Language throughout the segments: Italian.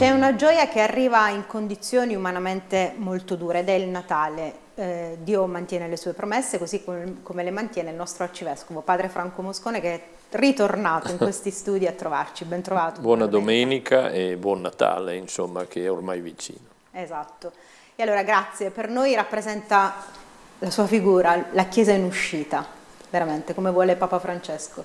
C'è una gioia che arriva in condizioni umanamente molto dure ed è il Natale. Eh, Dio mantiene le sue promesse così com come le mantiene il nostro arcivescovo, padre Franco Moscone, che è ritornato in questi studi a trovarci. Ben trovato. Buona domenica e buon Natale, insomma, che è ormai vicino. Esatto. E allora grazie, per noi rappresenta la sua figura, la Chiesa in uscita, veramente, come vuole Papa Francesco.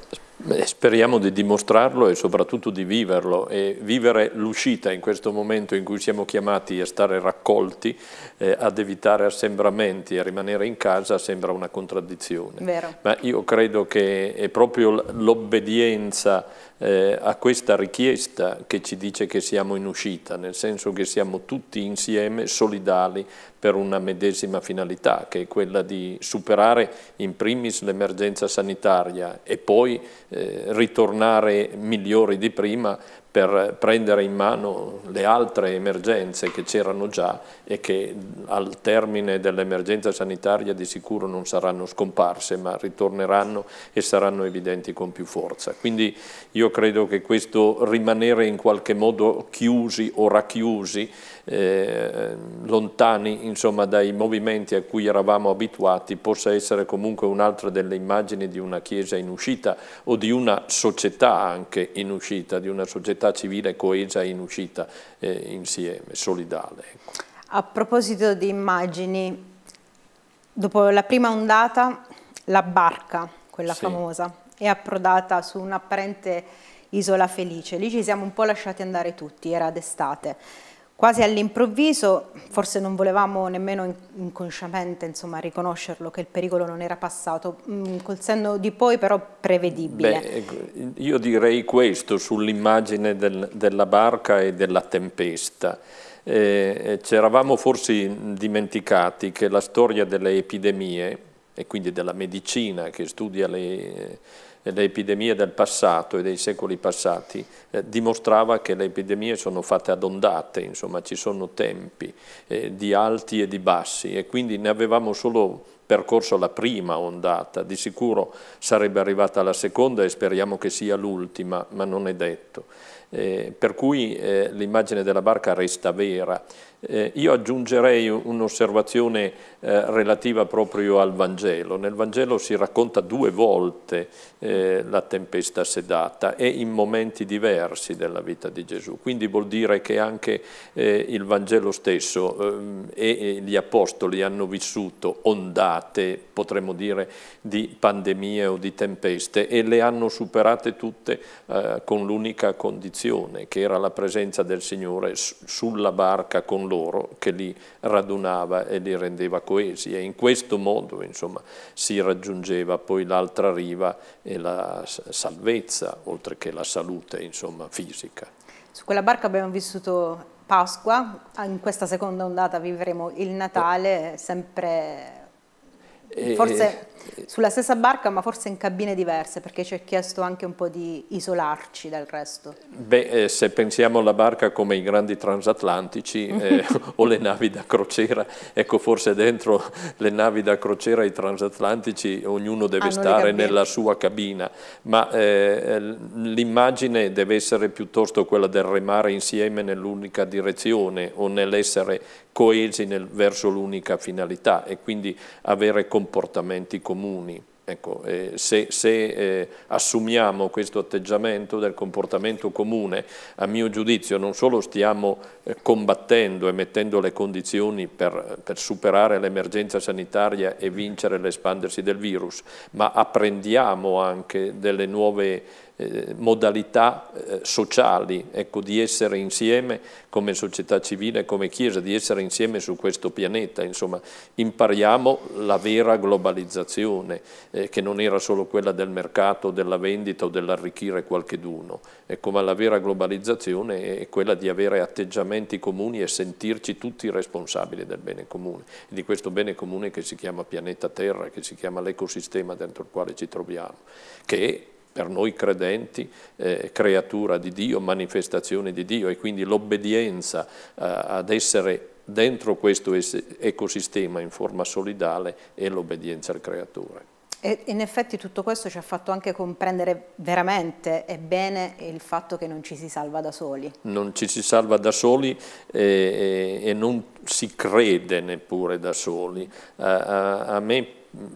Speriamo di dimostrarlo e soprattutto di viverlo e vivere l'uscita in questo momento in cui siamo chiamati a stare raccolti, eh, ad evitare assembramenti, e rimanere in casa sembra una contraddizione. Vero. Ma io credo che è proprio l'obbedienza eh, a questa richiesta che ci dice che siamo in uscita, nel senso che siamo tutti insieme solidali per una medesima finalità, che è quella di superare in primis l'emergenza sanitaria e poi eh, ritornare migliori di prima, per prendere in mano le altre emergenze che c'erano già e che al termine dell'emergenza sanitaria di sicuro non saranno scomparse ma ritorneranno e saranno evidenti con più forza. Quindi io credo che questo rimanere in qualche modo chiusi o racchiusi, eh, lontani insomma, dai movimenti a cui eravamo abituati, possa essere comunque un'altra delle immagini di una Chiesa in uscita o di una società anche in uscita, di una società società civile coesa in uscita eh, insieme, solidale. Ecco. A proposito di immagini, dopo la prima ondata la barca, quella sì. famosa, è approdata su un'apparente isola felice. Lì ci siamo un po' lasciati andare tutti, era d'estate. Quasi all'improvviso, forse non volevamo nemmeno inconsciamente insomma, riconoscerlo che il pericolo non era passato, mm, col senno di poi però prevedibile. Beh, ecco, io direi questo sull'immagine del, della barca e della tempesta. Eh, eh Ci forse dimenticati che la storia delle epidemie e quindi della medicina che studia le, eh, le epidemie del passato e dei secoli passati, eh, dimostrava che le epidemie sono fatte ad ondate, insomma ci sono tempi eh, di alti e di bassi e quindi ne avevamo solo percorso la prima ondata, di sicuro sarebbe arrivata la seconda e speriamo che sia l'ultima, ma non è detto eh, per cui eh, l'immagine della barca resta vera. Eh, io aggiungerei un'osservazione eh, relativa proprio al Vangelo. Nel Vangelo si racconta due volte eh, la tempesta sedata e in momenti diversi della vita di Gesù. Quindi vuol dire che anche eh, il Vangelo stesso ehm, e gli Apostoli hanno vissuto ondate, potremmo dire, di pandemie o di tempeste e le hanno superate tutte con l'unica condizione condizione, che era la presenza del Signore sulla barca con loro, che li radunava e li rendeva coesi. E in questo modo insomma, si raggiungeva poi l'altra riva e la salvezza, oltre che la salute insomma, fisica. Su quella barca abbiamo vissuto Pasqua, in questa seconda ondata vivremo il Natale, sempre eh, forse sulla stessa barca ma forse in cabine diverse perché ci è chiesto anche un po' di isolarci dal resto. Beh, eh, se pensiamo alla barca come i grandi transatlantici eh, o le navi da crociera, ecco forse dentro le navi da crociera e i transatlantici ognuno deve ah, stare nella sua cabina, ma eh, l'immagine deve essere piuttosto quella del remare insieme nell'unica direzione o nell'essere coesi nel, verso l'unica finalità e quindi avere comportamenti comuni. Ecco, eh, se, se eh, assumiamo questo atteggiamento del comportamento comune, a mio giudizio non solo stiamo eh, combattendo e mettendo le condizioni per, per superare l'emergenza sanitaria e vincere l'espandersi del virus, ma apprendiamo anche delle nuove eh, modalità eh, sociali, ecco, di essere insieme come società civile, come Chiesa, di essere insieme su questo pianeta, insomma impariamo la vera globalizzazione eh, che non era solo quella del mercato, della vendita o dell'arricchire qualcheduno, ecco, ma la vera globalizzazione è quella di avere atteggiamenti comuni e sentirci tutti responsabili del bene comune, di questo bene comune che si chiama pianeta Terra, che si chiama l'ecosistema dentro il quale ci troviamo, che è per noi credenti eh, creatura di Dio, manifestazione di Dio e quindi l'obbedienza eh, ad essere dentro questo ecosistema in forma solidale e l'obbedienza al creatore. E in effetti tutto questo ci ha fatto anche comprendere veramente e bene il fatto che non ci si salva da soli. Non ci si salva da soli e, eh, e, eh, e non si crede neppure da soli. a, a, a me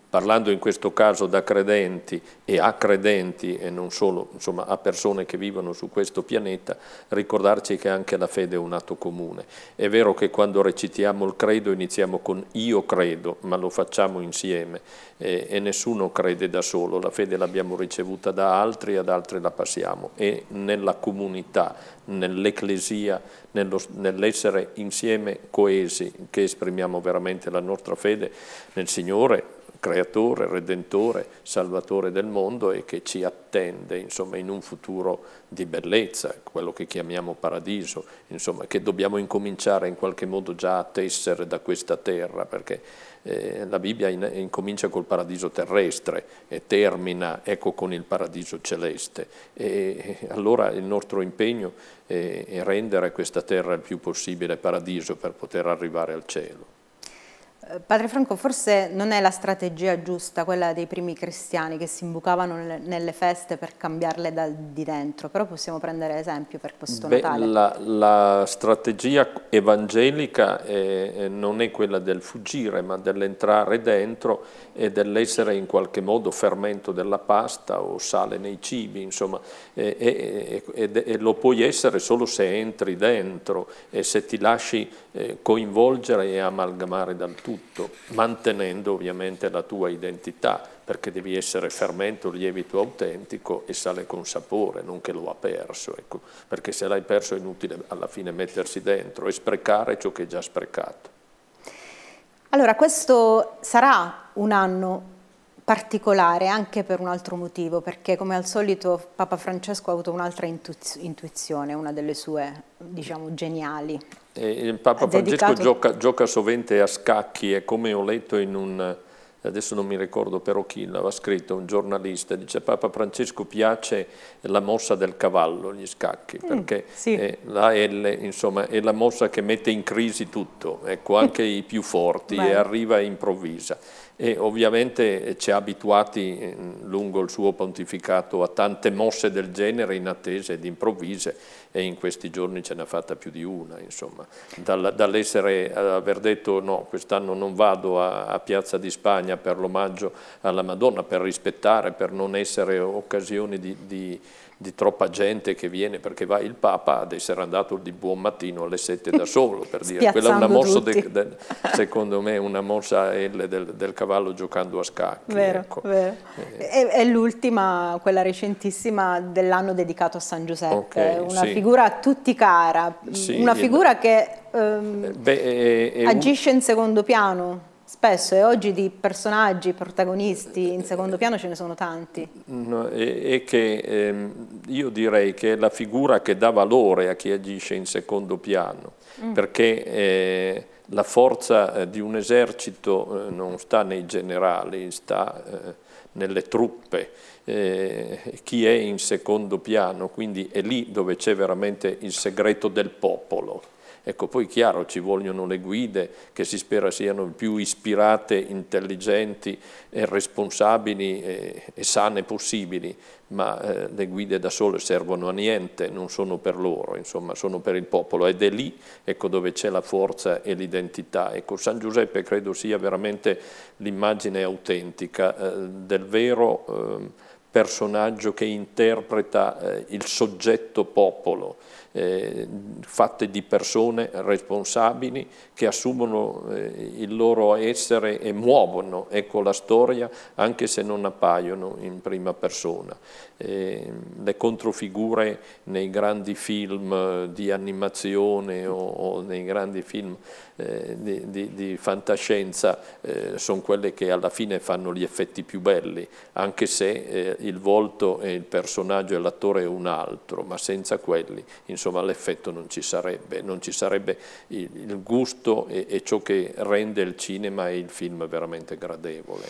parlando in questo caso da credenti e a credenti e non solo, insomma a persone che vivono su questo pianeta, ricordarci che anche la fede è un atto comune. È vero che quando recitiamo il credo iniziamo con io credo, ma lo facciamo insieme e, e nessuno crede da solo, la fede l'abbiamo ricevuta da altri e ad altri la passiamo e nella comunità, nell'ecclesia, nell'essere insieme coesi che esprimiamo veramente la nostra fede nel Signore creatore, redentore, salvatore del mondo e che ci attende insomma, in un futuro di bellezza, quello che chiamiamo paradiso, insomma, che dobbiamo incominciare in qualche modo già a tessere da questa terra, perché eh, la Bibbia in, incomincia col paradiso terrestre e termina ecco, con il paradiso celeste. E, eh, allora il nostro impegno è, è rendere questa terra il più possibile paradiso per poter arrivare al cielo. Eh, Padre Franco, forse non è la strategia giusta quella dei primi cristiani che si imbucavano nelle feste per cambiarle da di dentro, però possiamo prendere esempio per questo Beh, Natale. La, la strategia evangelica è, non è quella del fuggire, ma dell'entrare dentro e dell'essere in qualche modo fermento della pasta o sale nei cibi, insomma, e, e, e, e lo puoi essere solo se entri dentro e se ti lasci eh, coinvolgere e amalgamare dal tutto tutto, mantenendo ovviamente la tua identità, perché devi essere fermento, lievito autentico e sale con sapore, non che lo ha perso, ecco. perché se l'hai perso è inutile alla fine mettersi dentro e sprecare ciò che è già sprecato. Allora, questo sarà un anno particolare anche per un altro motivo, perché come al solito Papa Francesco ha avuto un'altra intuizione, una delle sue, diciamo, geniali. il Papa Francesco dedicato... gioca, gioca sovente a scacchi, è come ho letto in un adesso non mi ricordo però chi l'aveva scritto, un giornalista, dice Papa Francesco piace la mossa del cavallo, gli scacchi, mm, perché sì. è la L insomma, è la mossa che mette in crisi tutto, ecco, anche i più forti Beh. e arriva improvvisa. E ovviamente eh, ci ha abituati mm, lungo il suo pontificato a tante mosse del genere inattese ed improvvise e in questi giorni ce n'ha fatta più di una, insomma, dall'essere, aver detto no, quest'anno non vado a, a Piazza di Spagna per l'omaggio alla Madonna, per rispettare, per non essere occasioni di, di di troppa gente che viene perché va il Papa ad essere andato di buon mattino alle 7 da solo per dire quella è una mossa de, de, secondo me una mossa L del, del cavallo giocando a scacchi vero, ecco. vero. Eh. è, è l'ultima quella recentissima dell'anno dedicato a San Giuseppe okay, una sì. figura a tutti cara sì, una eh, figura è... che ehm, eh, Beh, è, agisce un... in secondo piano spesso e oggi di personaggi, protagonisti in secondo piano ce ne sono tanti. No, e, e, che ehm, io direi che è la figura che dà valore a chi agisce in secondo piano, mm. perché eh, la forza eh, di un esercito eh, non sta nei generali, sta eh, nelle truppe, eh, chi è in secondo piano, quindi è lì dove c'è veramente il segreto del popolo. Ecco, poi chiaro, ci vogliono le guide che si spera siano più ispirate, intelligenti, e responsabili e, e sane possibili, ma eh, le guide da sole servono a niente, non sono per loro, insomma, sono per il popolo ed è lì ecco, dove c'è la forza e l'identità. Ecco, San Giuseppe credo sia veramente l'immagine autentica eh, del vero eh, personaggio che interpreta eh, il soggetto popolo eh, fatte di persone responsabili che assumono eh, il loro essere e muovono ecco, la storia anche se non appaiono in prima persona. Eh, le controfigure nei grandi film eh, di animazione o, o nei grandi film eh, di, di, di, fantascienza eh, sono quelle che alla fine fanno gli effetti più belli, anche se il volto e il personaggio e l'attore è un altro, ma senza quelli. In insomma l'effetto non ci sarebbe, non ci sarebbe il, il gusto e, e, ciò che rende il cinema e il film veramente gradevole.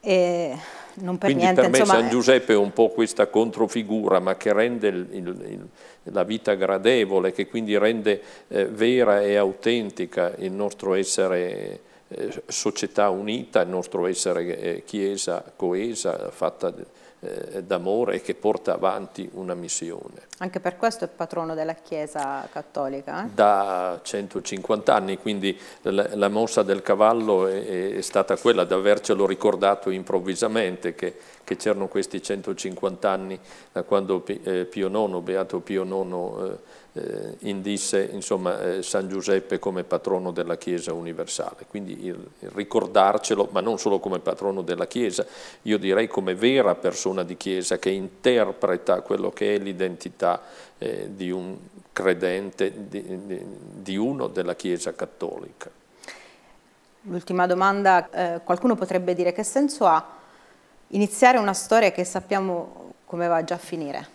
E non per Quindi niente, per me insomma... San Giuseppe è un po' questa controfigura, ma che rende il, il, la vita gradevole, che quindi rende eh, vera e autentica il nostro essere eh, società unita, il nostro essere eh, chiesa coesa, fatta eh, d'amore e che porta avanti una missione. Anche per questo è patrono della Chiesa Cattolica? Eh? Da 150 anni, quindi la, la mossa del cavallo è, è stata quella di avercelo ricordato improvvisamente che, che c'erano questi 150 anni da quando eh, Pio IX, Beato Pio IX, eh, eh, indisse insomma, eh, San Giuseppe come patrono della Chiesa universale. Quindi il, il ricordarcelo, ma non solo come patrono della Chiesa, io direi come vera persona persona di chiesa che interpreta quello che è l'identità eh, di un credente, di, di uno della Chiesa cattolica. L'ultima domanda, eh, qualcuno potrebbe dire che senso ha iniziare una storia che sappiamo come va già a finire?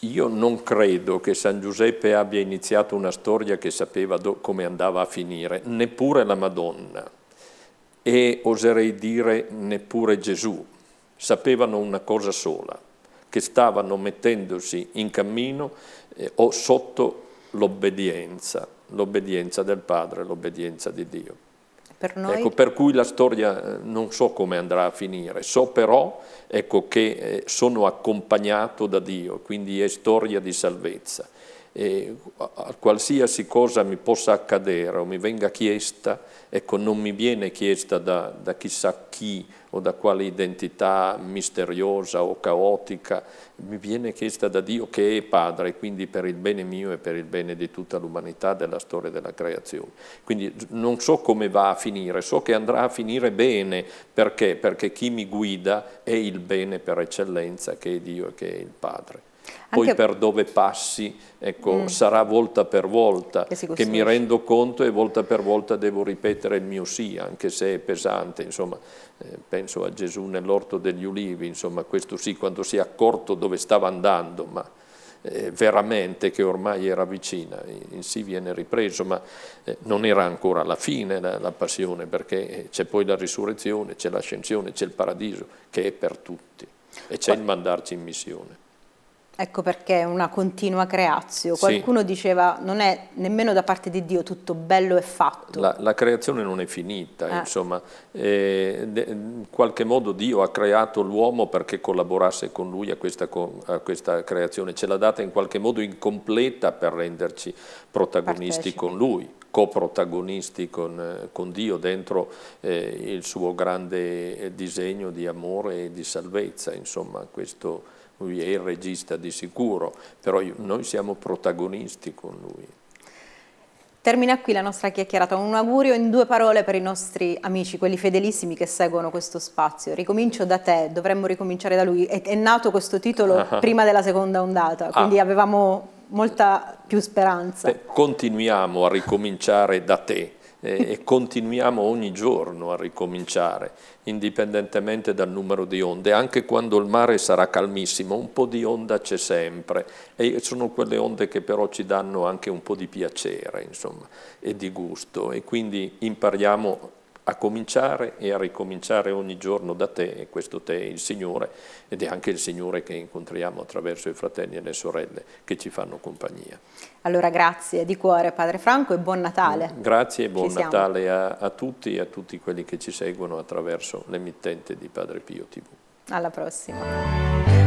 Io non credo che San Giuseppe abbia iniziato una storia che sapeva come andava a finire, neppure la Madonna e oserei dire neppure Gesù, sapevano una cosa sola, che stavano mettendosi in cammino eh, o sotto l'obbedienza, l'obbedienza del Padre, l'obbedienza di Dio. Per, noi... ecco, per cui la storia eh, non so come andrà a finire, so però ecco, che eh, sono accompagnato da Dio, quindi è storia di salvezza e a qualsiasi cosa mi possa accadere o mi venga chiesta, ecco, non mi viene chiesta da, da chissà chi o da quale identità misteriosa o caotica, mi viene chiesta da Dio che è Padre, quindi per il bene mio e per il bene di tutta l'umanità, della storia della creazione. Quindi non so come va a finire, so che andrà a finire bene, perché? Perché chi mi guida è il bene per eccellenza che è Dio e che è il Padre poi per dove passi, ecco, mm. sarà volta per volta, che, che, mi rendo conto e volta per volta devo ripetere il mio sì, anche se è pesante, insomma, eh, penso a Gesù nell'orto degli ulivi, insomma, questo sì, quando si è accorto dove stava andando, ma eh, veramente che ormai era vicina, il sì viene ripreso, ma eh, non era ancora la fine la, la passione, perché eh, c'è poi la risurrezione, c'è l'ascensione, c'è il paradiso, che è per tutti, e c'è il mandarci in missione. Ecco perché è una continua creazione. Qualcuno sì. diceva non è nemmeno da parte di Dio tutto bello e fatto. La, la creazione non è finita, eh. insomma. Eh, in qualche modo Dio ha creato l'uomo perché collaborasse con lui a questa, a questa creazione. Ce l'ha data in qualche modo incompleta per renderci protagonisti Partecipi. con lui, coprotagonisti con, eh, con Dio dentro eh, il suo grande eh, disegno di amore e di salvezza. Insomma, questo lui è il regista di sicuro, però io, noi siamo protagonisti con lui. Termina qui la nostra chiacchierata, un augurio in due parole per i nostri amici, quelli fedelissimi che seguono questo spazio. Ricomincio da te, dovremmo ricominciare da lui. È, è nato questo titolo ah. prima della seconda ondata, quindi ah. avevamo molta più speranza. Beh, continuiamo a ricominciare da te e continuiamo ogni giorno a ricominciare, indipendentemente dal numero di onde, anche quando il mare sarà calmissimo, un po' di onda c'è sempre e sono quelle onde che però ci danno anche un po' di piacere, insomma, e di gusto e quindi impariamo a cominciare e a ricominciare ogni giorno da te, e questo te è il Signore, ed è anche il Signore che incontriamo attraverso i fratelli e le sorelle che ci fanno compagnia. Allora grazie di cuore Padre Franco e buon Natale. Mm, grazie e buon ci Natale a, a tutti e a tutti quelli che ci seguono attraverso l'emittente di Padre Pio TV. Alla prossima.